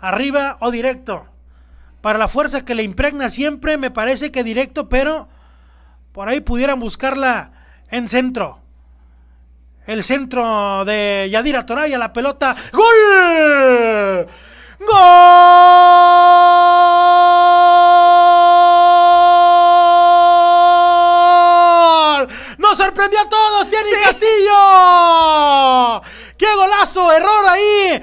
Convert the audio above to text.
arriba o directo. Para la fuerza que le impregna siempre, me parece que directo, pero por ahí pudieran buscarla en centro. El centro de Yadira Toraya, la pelota. ¡Gol! ¡Gol! ¡Nos sorprendió a todos! ¡Tiene Castillo! ¡Qué golazo! ¡Error ahí!